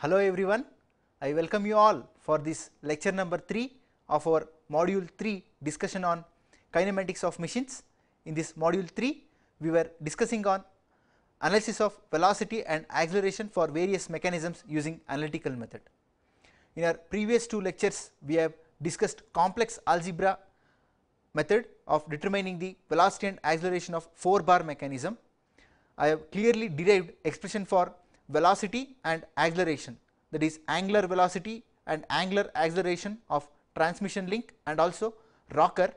Hello everyone, I welcome you all for this lecture number 3 of our module 3 discussion on kinematics of machines. In this module 3, we were discussing on analysis of velocity and acceleration for various mechanisms using analytical method. In our previous two lectures, we have discussed complex algebra method of determining the velocity and acceleration of 4 bar mechanism. I have clearly derived expression for velocity and acceleration that is angular velocity and angular acceleration of transmission link and also rocker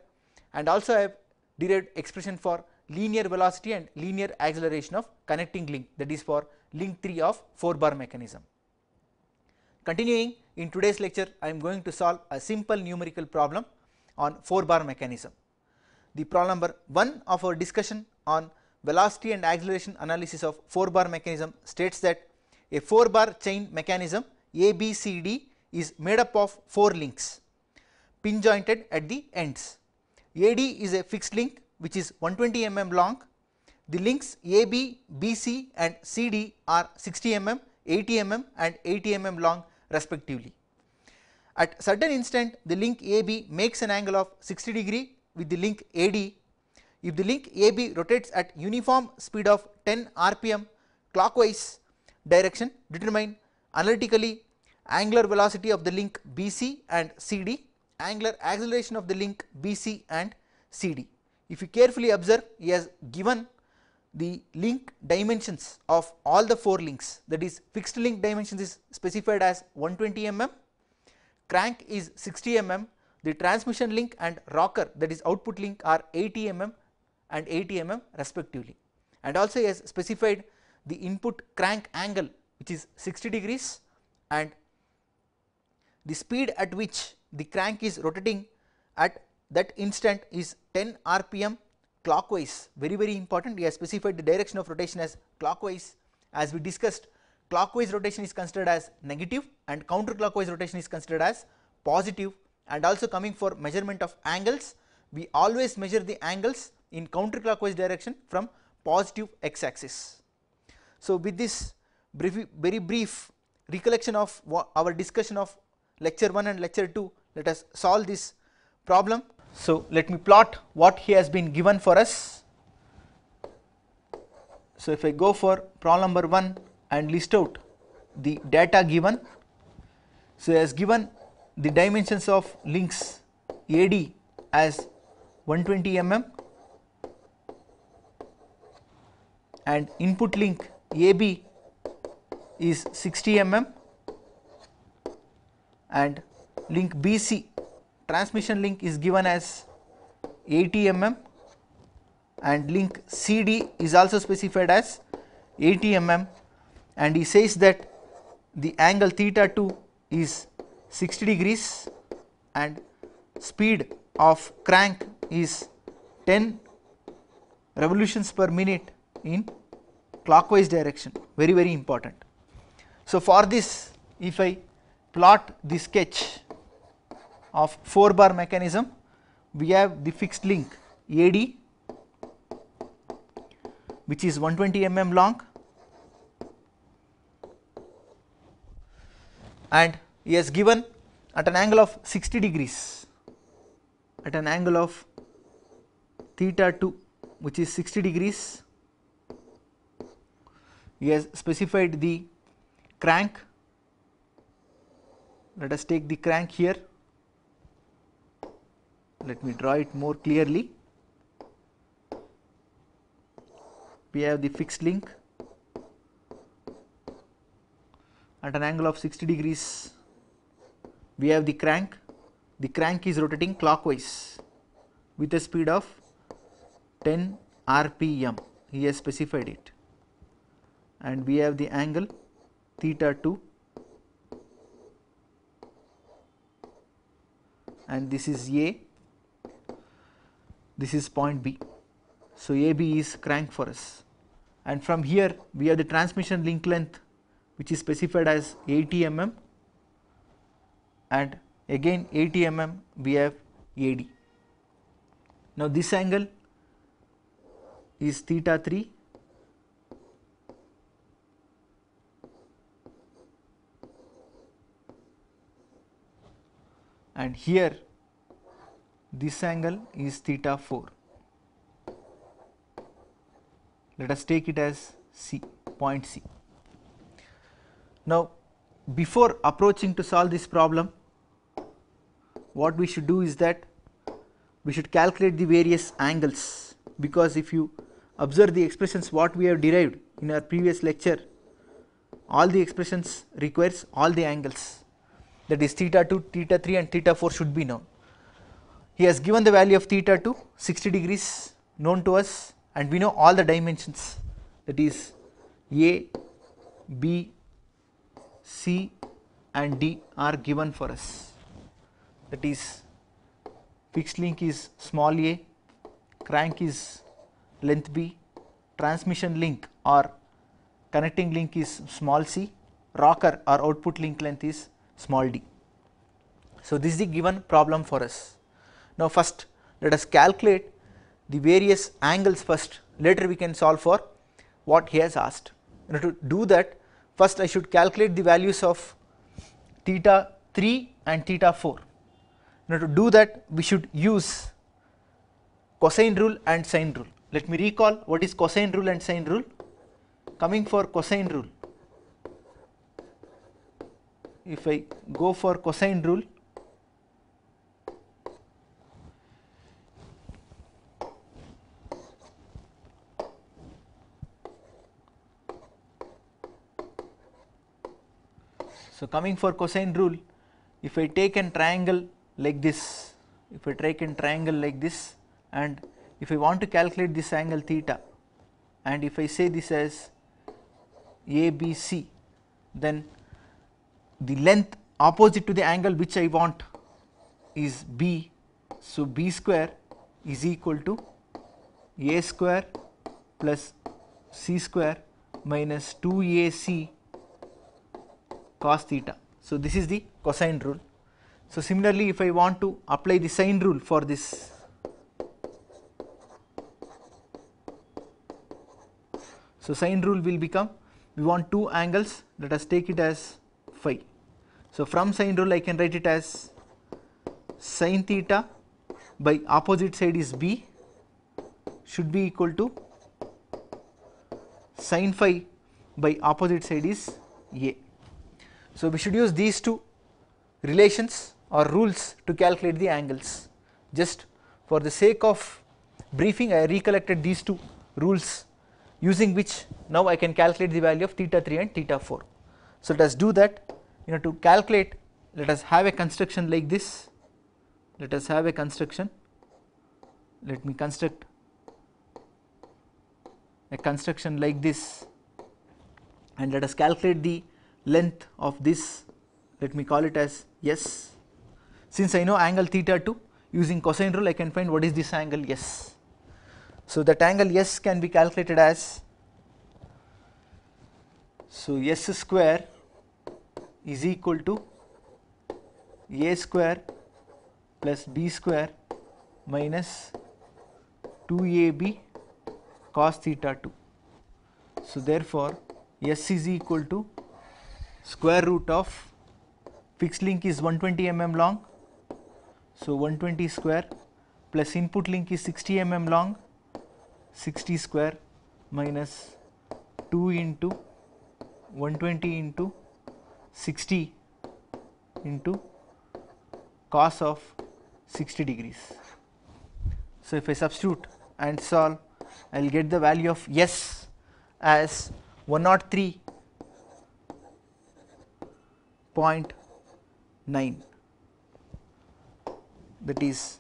and also I have derived expression for linear velocity and linear acceleration of connecting link that is for link 3 of 4 bar mechanism. Continuing in today's lecture I am going to solve a simple numerical problem on 4 bar mechanism. The problem number 1 of our discussion on velocity and acceleration analysis of 4 bar mechanism states that a 4 bar chain mechanism ABCD is made up of 4 links pin jointed at the ends. AD is a fixed link which is 120 mm long. The links AB, BC and CD are 60 mm, 80 mm and 80 mm long respectively. At certain instant the link AB makes an angle of 60 degree with the link AD if the link AB rotates at uniform speed of 10 rpm clockwise direction determine analytically angular velocity of the link BC and CD, angular acceleration of the link BC and CD. If you carefully observe he has given the link dimensions of all the 4 links that is fixed link dimensions is specified as 120 mm, crank is 60 mm, the transmission link and rocker that is output link are 80 mm and 80 mm respectively and also he has specified the input crank angle which is 60 degrees and the speed at which the crank is rotating at that instant is 10 rpm clockwise very very important we have specified the direction of rotation as clockwise as we discussed clockwise rotation is considered as negative and counterclockwise rotation is considered as positive and also coming for measurement of angles we always measure the angles in counterclockwise direction from positive x axis. So, with this brief, very brief recollection of our discussion of lecture 1 and lecture 2 let us solve this problem. So, let me plot what he has been given for us. So, if I go for problem number 1 and list out the data given. So, as given the dimensions of links AD as 120 mm and input link AB is 60 mm and link BC transmission link is given as 80 mm and link CD is also specified as 80 mm and he says that the angle theta 2 is 60 degrees and speed of crank is 10 revolutions per minute in clockwise direction very very important. So, for this if I plot the sketch of 4 bar mechanism we have the fixed link AD which is 120 mm long and is given at an angle of 60 degrees at an angle of theta 2 which is 60 degrees he has specified the crank let us take the crank here let me draw it more clearly we have the fixed link at an angle of 60 degrees we have the crank the crank is rotating clockwise with a speed of 10 rpm he has specified it and we have the angle theta 2 and this is A, this is point B. So, AB is crank for us and from here we have the transmission link length which is specified as 80 mm and again 80 mm we have AD. Now, this angle is theta 3 and here this angle is theta 4. Let us take it as C, point C. Now, before approaching to solve this problem, what we should do is that we should calculate the various angles because if you observe the expressions what we have derived in our previous lecture, all the expressions requires all the angles that is theta 2, theta 3 and theta 4 should be known. He has given the value of theta 2 60 degrees known to us and we know all the dimensions that is A, B, C and D are given for us that is fixed link is small a, crank is length b, transmission link or connecting link is small c, rocker or output link length is small d. So, this is the given problem for us. Now, first let us calculate the various angles first later we can solve for what he has asked. You know, to do that first I should calculate the values of theta 3 and theta 4. Now, to do that we should use cosine rule and sine rule. Let me recall what is cosine rule and sine rule. Coming for cosine rule if I go for cosine rule So, coming for cosine rule if I take an triangle like this if I take an triangle like this and if I want to calculate this angle theta and if I say this as ABC then the length opposite to the angle which I want is b. So, b square is equal to a square plus c square minus 2ac cos theta. So, this is the cosine rule. So, similarly if I want to apply the sine rule for this So, sine rule will become we want two angles let us take it as phi so, from sine rule I can write it as sine theta by opposite side is b should be equal to sine phi by opposite side is a. So, we should use these two relations or rules to calculate the angles. Just for the sake of briefing I recollected these two rules using which now I can calculate the value of theta 3 and theta 4. So, let us do that you know to calculate let us have a construction like this let us have a construction let me construct a construction like this and let us calculate the length of this let me call it as S. since I know angle theta 2 using cosine rule I can find what is this angle S. So, that angle S can be calculated as so S square is equal to a square plus b square minus 2ab cos theta 2. So, therefore, S is equal to square root of fixed link is 120 mm long. So, 120 square plus input link is 60 mm long 60 square minus 2 into 120 into 60 into cos of 60 degrees. So, if I substitute and solve I will get the value of S as 103.9 that is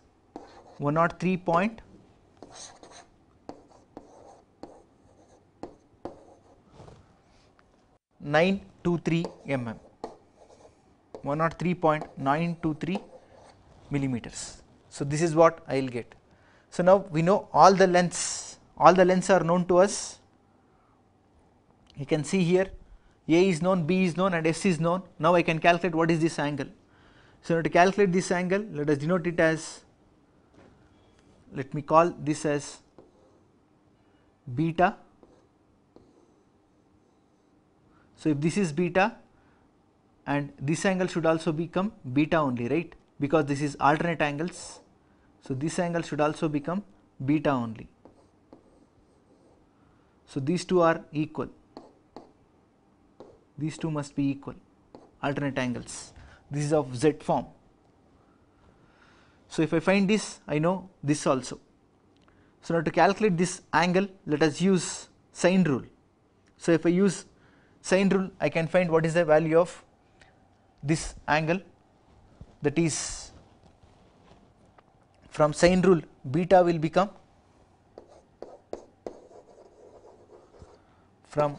103.9 23 mm 103.923 millimeters. So, this is what I will get. So, now we know all the lengths all the lengths are known to us you can see here A is known, B is known and S is known. Now I can calculate what is this angle. So, to calculate this angle let us denote it as let me call this as beta So, if this is beta and this angle should also become beta only right because this is alternate angles. So, this angle should also become beta only. So, these two are equal, these two must be equal alternate angles this is of z form. So, if I find this I know this also. So, now to calculate this angle let us use sine rule. So, if I use sine rule I can find what is the value of this angle that is from sine rule beta will become from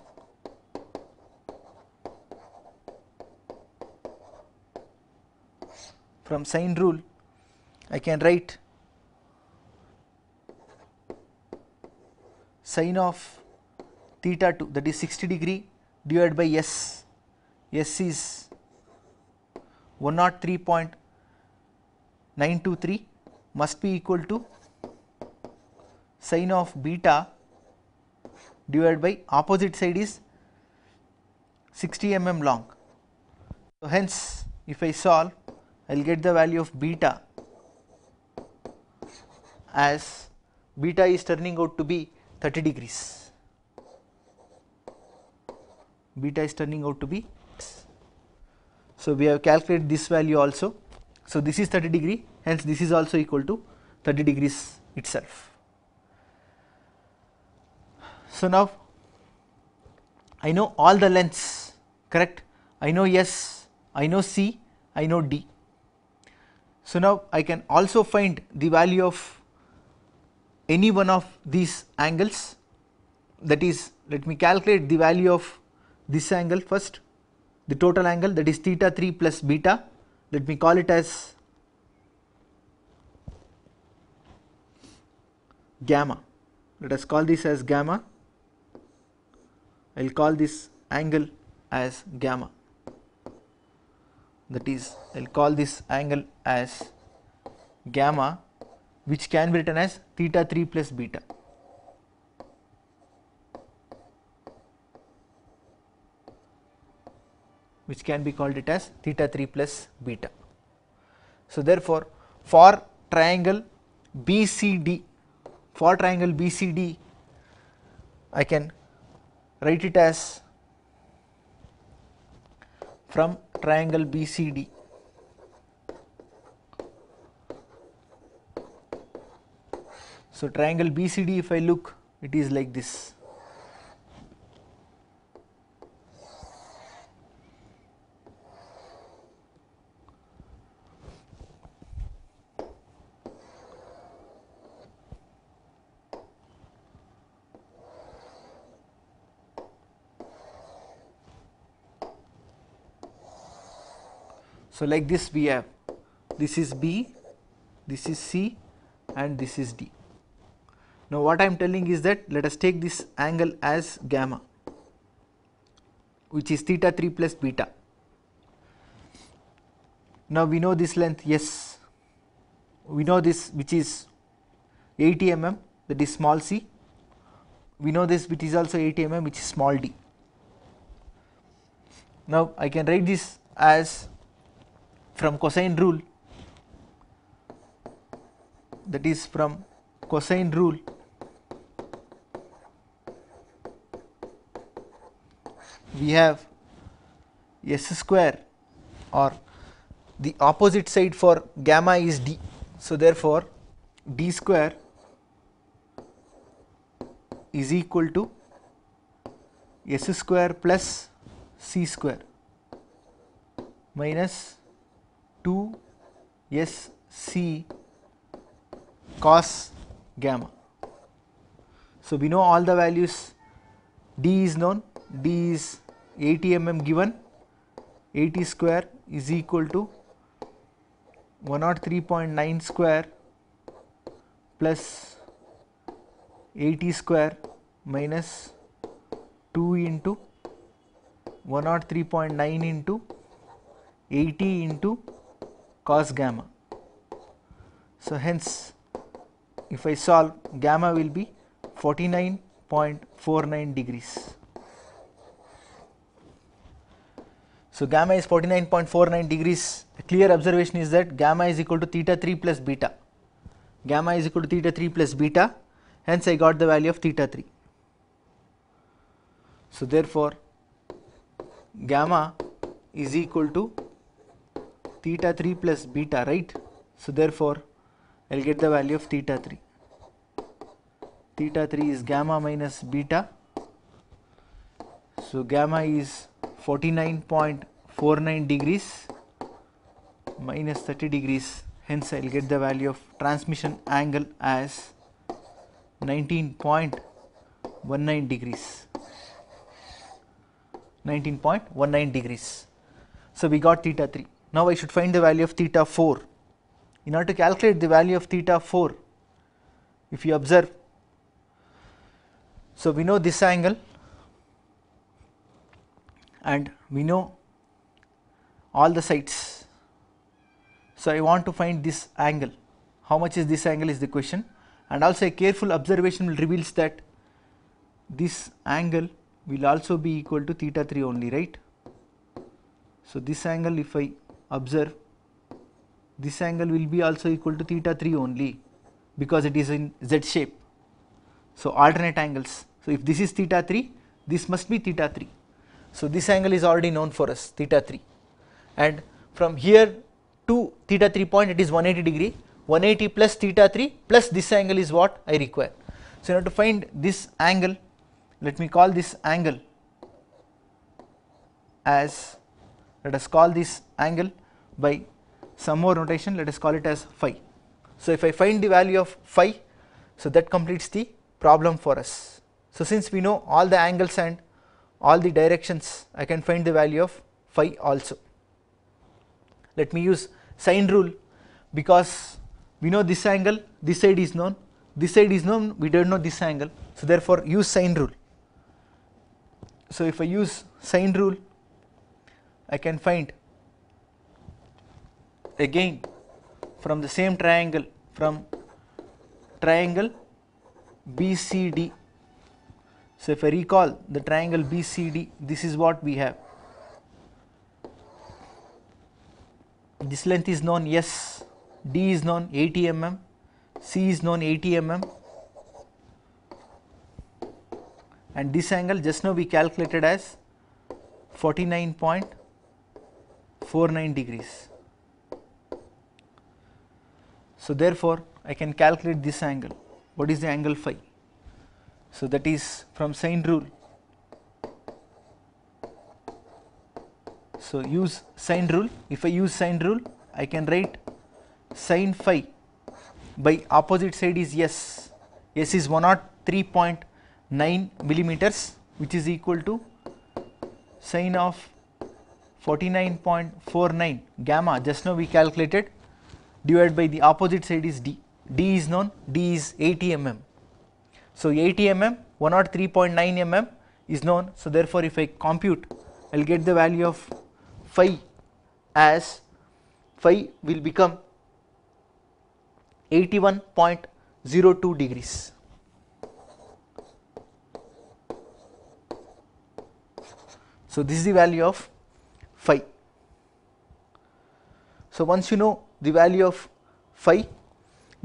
from sine rule I can write sine of theta 2 that is 60 degree divided by S. S is 103.923 must be equal to sine of beta divided by opposite side is 60 mm long. So, hence if I solve I will get the value of beta as beta is turning out to be 30 degrees beta is turning out to be s. So, we have calculated this value also. So, this is 30 degree hence this is also equal to 30 degrees itself. So, now I know all the lengths correct I know S, I know C, I know D. So, now I can also find the value of any one of these angles that is let me calculate the value of this angle first the total angle that is theta 3 plus beta let me call it as gamma let us call this as gamma I will call this angle as gamma that is I will call this angle as gamma which can be written as theta 3 plus beta which can be called it as theta 3 plus beta. So, therefore, for triangle BCD, for triangle BCD, I can write it as from triangle BCD So, triangle BCD if I look it is like this. So, like this we have this is B, this is C and this is D. Now, what I am telling is that let us take this angle as gamma which is theta 3 plus beta. Now, we know this length yes, we know this which is 80 mm that is small c, we know this which is also 80 mm which is small d. Now, I can write this as from cosine rule that is from cosine rule we have s square or the opposite side for gamma is d. So, therefore, d square is equal to s square plus c square minus 2 S C cos gamma. So, we know all the values D is known, D is 80 mm given, 80 square is equal to 103.9 square plus 80 square minus 2 into 103.9 into 80 into cos gamma. So, hence if I solve gamma will be 49.49 degrees. So, gamma is 49.49 degrees a clear observation is that gamma is equal to theta 3 plus beta gamma is equal to theta 3 plus beta hence I got the value of theta 3. So, therefore, gamma is equal to theta 3 plus beta right so therefore I'll get the value of theta 3 theta 3 is gamma minus beta so gamma is 49.49 degrees minus 30 degrees hence I will get the value of transmission angle as 19.19 degrees 19.19 degrees so we got theta 3 now, I should find the value of theta 4. In order to calculate the value of theta 4, if you observe, so we know this angle and we know all the sides. So, I want to find this angle, how much is this angle is the question and also a careful observation will reveals that this angle will also be equal to theta 3 only right. So, this angle if I observe this angle will be also equal to theta 3 only because it is in z shape. So, alternate angles. So, if this is theta 3, this must be theta 3. So, this angle is already known for us theta 3 and from here to theta 3 point it is 180 degree 180 plus theta 3 plus this angle is what I require. So, now to find this angle let me call this angle as let us call this angle by some more notation let us call it as phi. So, if I find the value of phi so that completes the problem for us. So, since we know all the angles and all the directions I can find the value of phi also. Let me use sine rule because we know this angle this side is known this side is known we do not know this angle. So, therefore, use sine rule. So, if I use sine rule I can find again from the same triangle from triangle BCD. So, if I recall the triangle BCD, this is what we have. This length is known, yes, D is known 80 mm, C is known 80 mm, and this angle just now we calculated as 49.49 degrees. So, therefore, I can calculate this angle what is the angle phi? So, that is from sine rule. So, use sine rule if I use sine rule I can write sine phi by opposite side is S, S is 103.9 millimeters which is equal to sine of 49.49 gamma just now we calculated divided by the opposite side is D. D is known, D is 80 mm. So 80 mm, 103.9 mm is known. So therefore if I compute, I will get the value of phi as phi will become 81.02 degrees. So this is the value of phi. So once you know the value of phi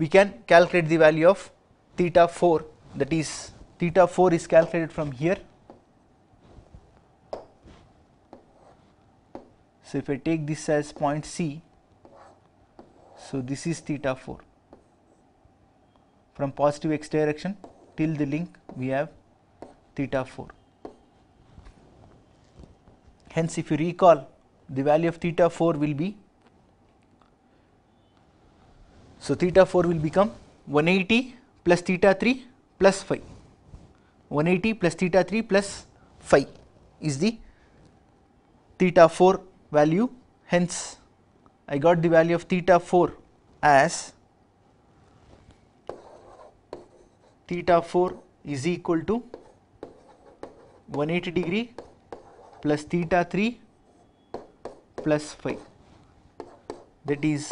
we can calculate the value of theta 4 that is theta 4 is calculated from here. So, if I take this as point C, so this is theta 4 from positive x direction till the link we have theta 4. Hence, if you recall the value of theta 4 will be so, theta 4 will become 180 plus theta 3 plus phi. 180 plus theta 3 plus phi is the theta 4 value. Hence, I got the value of theta 4 as theta 4 is equal to 180 degree plus theta 3 plus phi that is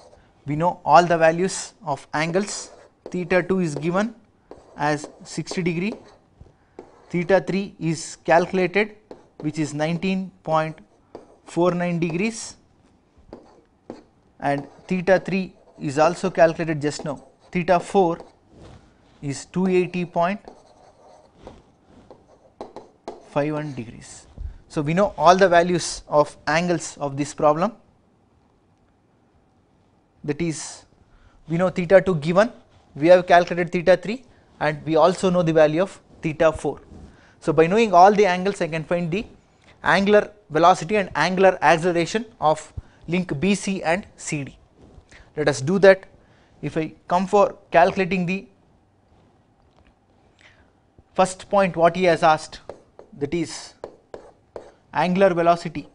we know all the values of angles theta 2 is given as 60 degree theta 3 is calculated which is 19.49 degrees and theta 3 is also calculated just now theta 4 is 280.51 degrees. So, we know all the values of angles of this problem that is we know theta 2 given we have calculated theta 3 and we also know the value of theta 4. So by knowing all the angles I can find the angular velocity and angular acceleration of link BC and CD. Let us do that if I come for calculating the first point what he has asked that is angular velocity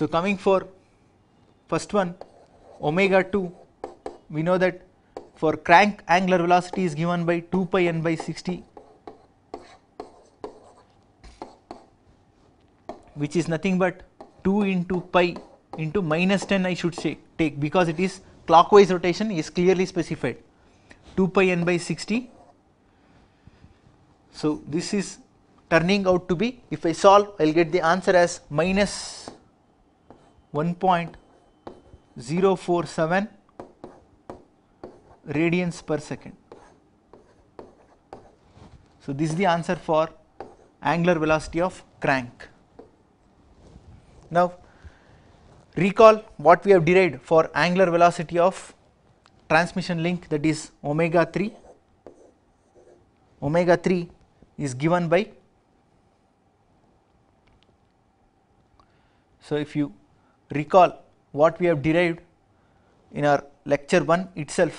So, coming for first one omega 2 we know that for crank angular velocity is given by 2 pi n by 60 which is nothing but 2 into pi into minus 10 I should say take because it is clockwise rotation is clearly specified 2 pi n by 60. So, this is turning out to be if I solve I will get the answer as minus 1.047 radians per second. So, this is the answer for angular velocity of crank. Now, recall what we have derived for angular velocity of transmission link that is omega 3. Omega 3 is given by. So, if you recall what we have derived in our lecture 1 itself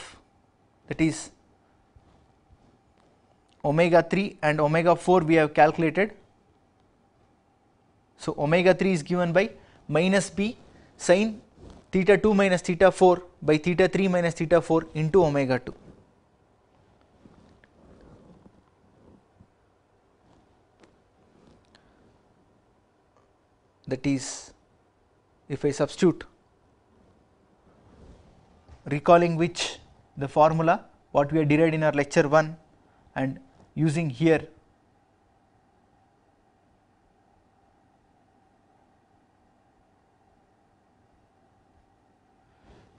that is omega 3 and omega 4 we have calculated. So, omega 3 is given by minus b sine theta 2 minus theta 4 by theta 3 minus theta 4 into omega 2. that is if I substitute recalling which the formula what we had derived in our lecture 1 and using here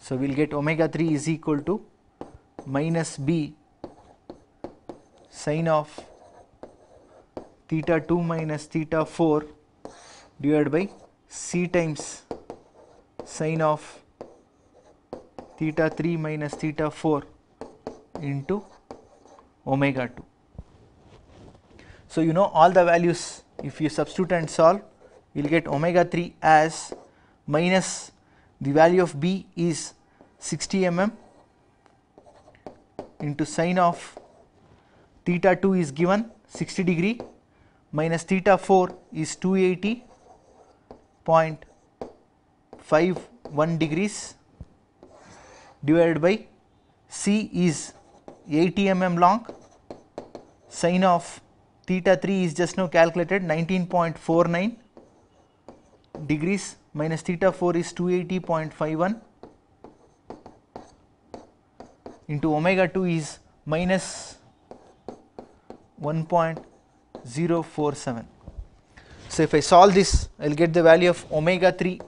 So, we will get omega 3 is equal to minus b sine of theta 2 minus theta 4 divided by c times sine of theta 3 minus theta 4 into omega 2. So, you know all the values if you substitute and solve you will get omega 3 as minus the value of b is 60 mm into sine of theta 2 is given 60 degree minus theta 4 is point 51 degrees divided by C is 80 mm long sine of theta 3 is just now calculated 19.49 degrees minus theta 4 is 280.51 into omega 2 is minus 1.047. So, if I solve this I will get the value of omega 3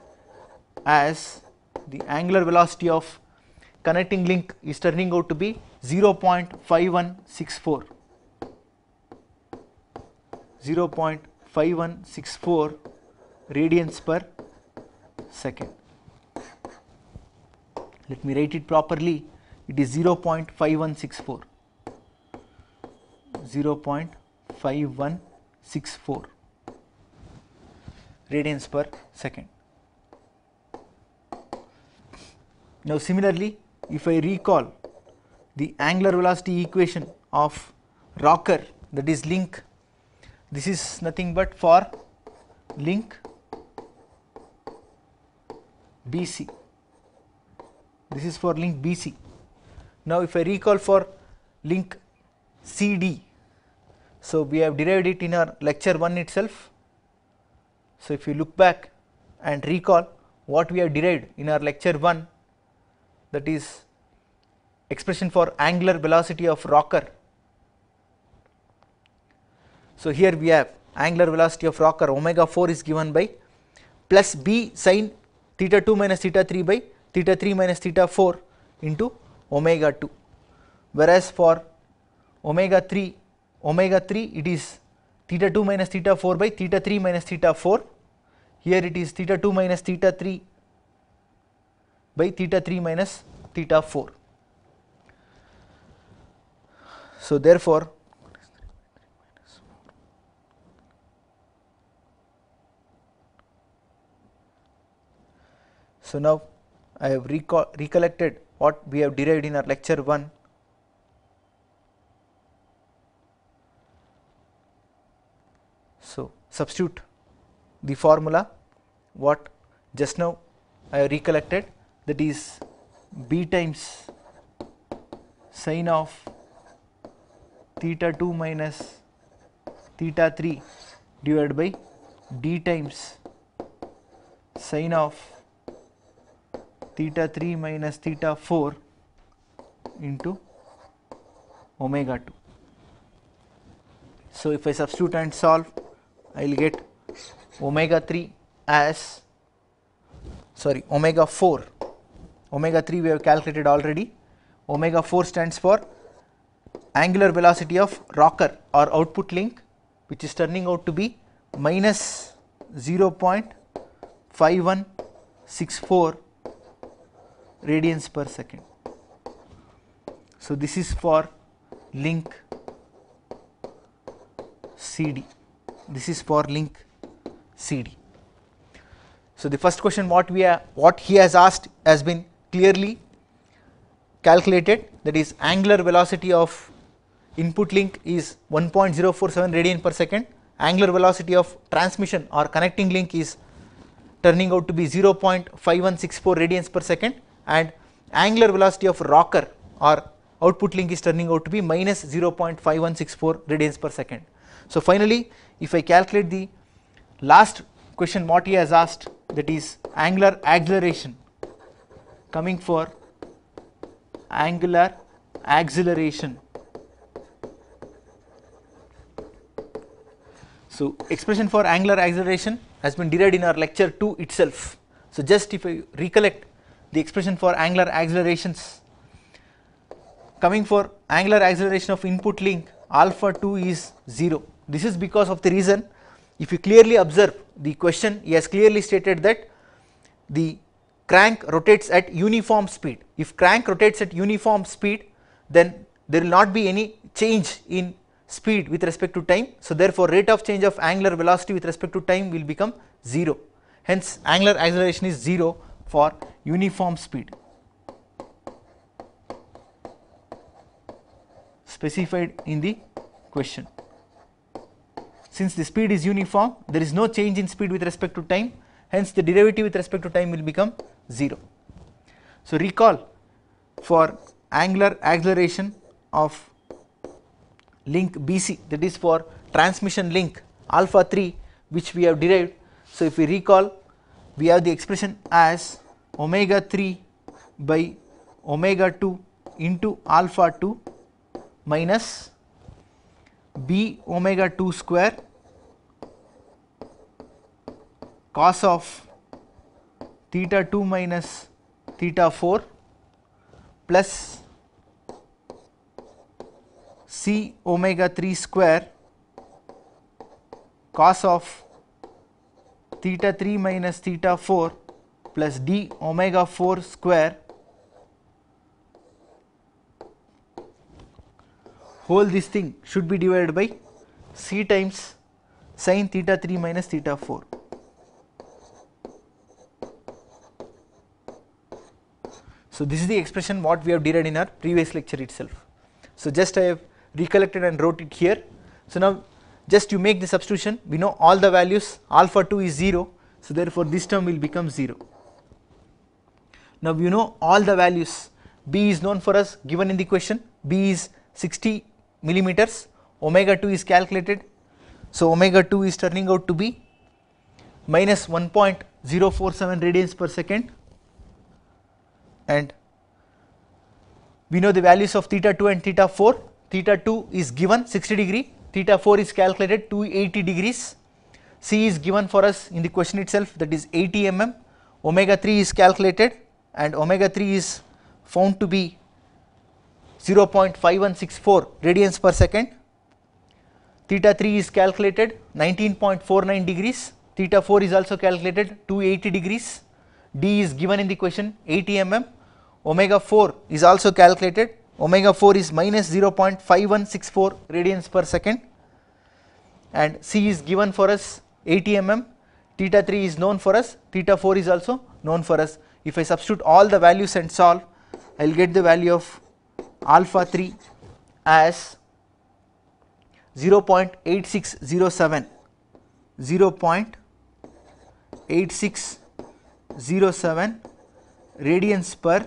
as the angular velocity of connecting link is turning out to be 0.5164 0.5164 radians per second. Let me write it properly it is 0.5164 0.5164 radians per second. Now, similarly, if I recall the angular velocity equation of rocker that is link, this is nothing but for link BC, this is for link BC. Now, if I recall for link CD, so we have derived it in our lecture 1 itself. So, if you look back and recall what we have derived in our lecture 1, that is expression for angular velocity of rocker. So, here we have angular velocity of rocker omega 4 is given by plus b sine theta 2 minus theta 3 by theta 3 minus theta 4 into omega 2 whereas for omega 3 omega 3 it is theta 2 minus theta 4 by theta 3 minus theta 4 here it is theta 2 minus theta 3 by theta 3 minus theta 4. So, therefore, so now I have recall, recollected what we have derived in our lecture 1 So, substitute the formula what just now I recollected that is b times sine of theta 2 minus theta 3 divided by d times sine of theta 3 minus theta 4 into omega 2. So, if I substitute and solve I will get omega 3 as sorry omega 4 omega 3 we have calculated already omega 4 stands for angular velocity of rocker or output link which is turning out to be minus 0.5164 radians per second. So, this is for link CD, this is for link CD. So, the first question what we are, what he has asked has been clearly calculated that is angular velocity of input link is 1.047 radian per second, angular velocity of transmission or connecting link is turning out to be 0.5164 radians per second and angular velocity of rocker or output link is turning out to be minus 0.5164 radians per second. So, finally, if I calculate the last question what he has asked that is angular acceleration coming for angular acceleration. So, expression for angular acceleration has been derived in our lecture 2 itself. So, just if I recollect the expression for angular accelerations coming for angular acceleration of input link alpha 2 is 0. This is because of the reason if you clearly observe the question he has clearly stated that the crank rotates at uniform speed. If crank rotates at uniform speed then there will not be any change in speed with respect to time. So, therefore, rate of change of angular velocity with respect to time will become 0. Hence, angular acceleration is 0 for uniform speed specified in the question. Since the speed is uniform, there is no change in speed with respect to time, hence the derivative with respect to time will become 0. So, recall for angular acceleration of link BC that is for transmission link alpha 3 which we have derived. So, if we recall we have the expression as omega 3 by omega 2 into alpha 2 minus b omega 2 square cos of theta 2 minus theta 4 plus C omega 3 square cos of theta 3 minus theta 4 plus d omega 4 square whole this thing should be divided by c times sine theta 3 minus theta 4. So, this is the expression what we have derived in our previous lecture itself. So, just I have recollected and wrote it here. So, now just you make the substitution we know all the values alpha 2 is 0. So, therefore, this term will become 0. Now, you know all the values b is known for us given in the question b is 60 millimeters omega 2 is calculated. So, omega 2 is turning out to be minus 1.047 radians per second and we know the values of theta 2 and theta 4. Theta 2 is given 60 degree, theta 4 is calculated 280 degrees. C is given for us in the question itself that is 80 mm, omega 3 is calculated and omega 3 is found to be 0.5164 radians per second. Theta 3 is calculated 19.49 degrees, theta 4 is also calculated 280 degrees D is given in the question 80 mm, omega 4 is also calculated, omega 4 is minus 0.5164 radians per second and C is given for us 80 mm, theta 3 is known for us, theta 4 is also known for us. If I substitute all the values and solve, I will get the value of alpha 3 as 0.8607, 0.8607 07 radians per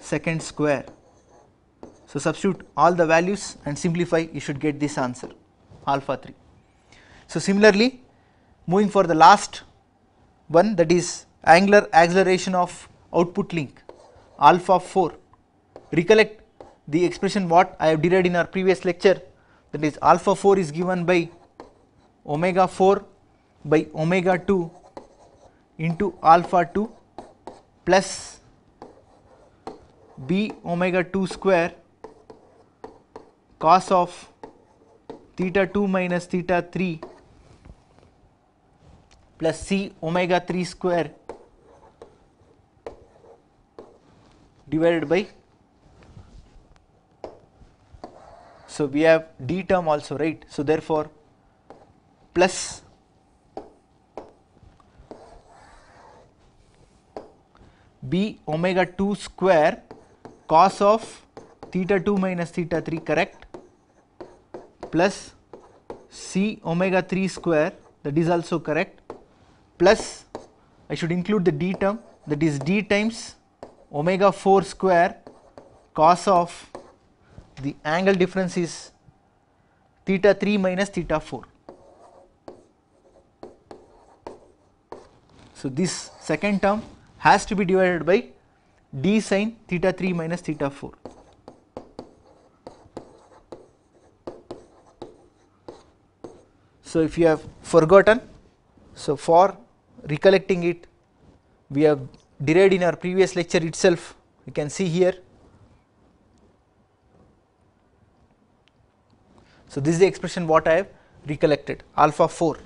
second square. So, substitute all the values and simplify you should get this answer alpha 3. So, similarly moving for the last one that is angular acceleration of output link alpha 4. Recollect the expression what I have derived in our previous lecture that is alpha 4 is given by omega 4 by omega 2 into alpha 2 plus b omega 2 square cos of theta 2 minus theta 3 plus c omega 3 square divided by so we have d term also right so therefore plus b omega 2 square cos of theta 2 minus theta 3 correct plus c omega 3 square that is also correct plus I should include the d term that is d times omega 4 square cos of the angle difference is theta 3 minus theta 4. So, this second term has to be divided by d sine theta 3 minus theta 4. So, if you have forgotten, so for recollecting it, we have derived in our previous lecture itself, you can see here. So, this is the expression what I have recollected alpha 4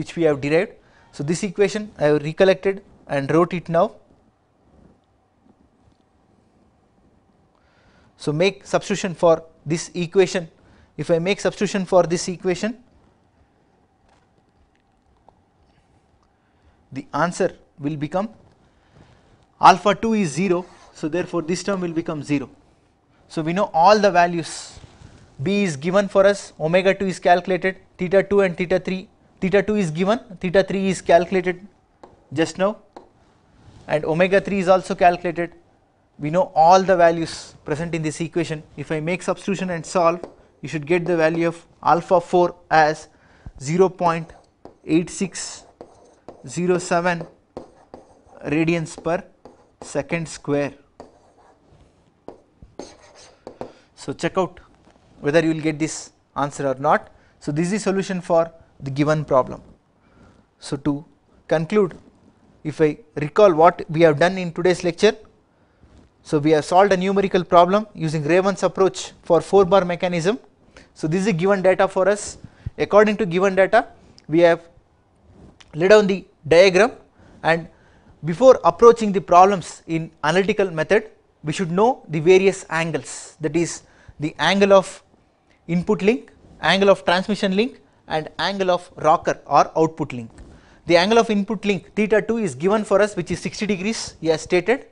which we have derived. So, this equation I have recollected and wrote it now. So, make substitution for this equation. If I make substitution for this equation, the answer will become alpha 2 is 0. So, therefore, this term will become 0. So, we know all the values b is given for us omega 2 is calculated theta 2 and theta 3 theta 2 is given theta 3 is calculated just now and omega 3 is also calculated. We know all the values present in this equation. If I make substitution and solve, you should get the value of alpha 4 as 0 0.8607 radians per second square. So, check out whether you will get this answer or not. So, this is the solution for the given problem. So, to conclude if I recall what we have done in today's lecture. So, we have solved a numerical problem using Raymond's approach for 4 bar mechanism. So, this is given data for us according to given data we have laid down the diagram and before approaching the problems in analytical method we should know the various angles that is the angle of input link, angle of transmission link and angle of rocker or output link. The angle of input link theta 2 is given for us which is 60 degrees he has stated.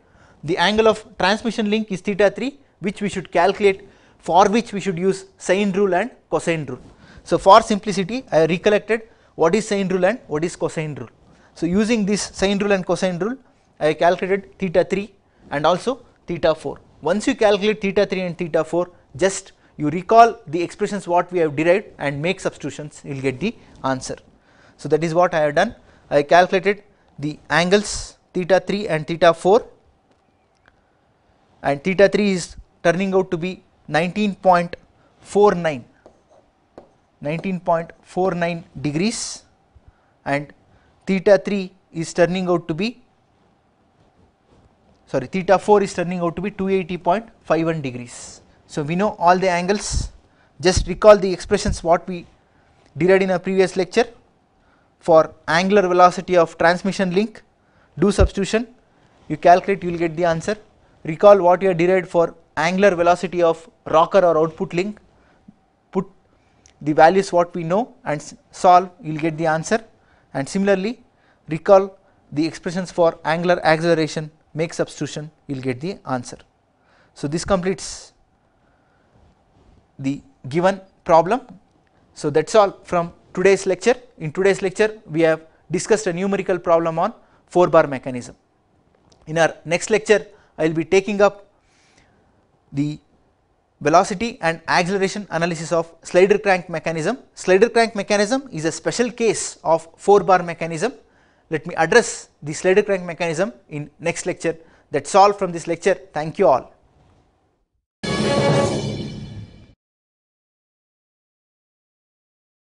The angle of transmission link is theta 3 which we should calculate for which we should use sine rule and cosine rule. So, for simplicity I recollected what is sine rule and what is cosine rule. So, using this sine rule and cosine rule I calculated theta 3 and also theta 4. Once you calculate theta 3 and theta 4 just you recall the expressions what we have derived and make substitutions you will get the answer. So, that is what I have done. I calculated the angles theta 3 and theta 4 and theta 3 is turning out to be 19.49 19.49 degrees and theta 3 is turning out to be sorry theta 4 is turning out to be 280.51 degrees. So, we know all the angles just recall the expressions what we derived in our previous lecture for angular velocity of transmission link, do substitution, you calculate you will get the answer. Recall what you have derived for angular velocity of rocker or output link, put the values what we know and solve you will get the answer and similarly recall the expressions for angular acceleration, make substitution you will get the answer. So, this completes the given problem. So, that is all from today's lecture. In today's lecture we have discussed a numerical problem on 4 bar mechanism. In our next lecture I will be taking up the velocity and acceleration analysis of slider crank mechanism. Slider crank mechanism is a special case of 4 bar mechanism. Let me address the slider crank mechanism in next lecture. That is all from this lecture. Thank you all.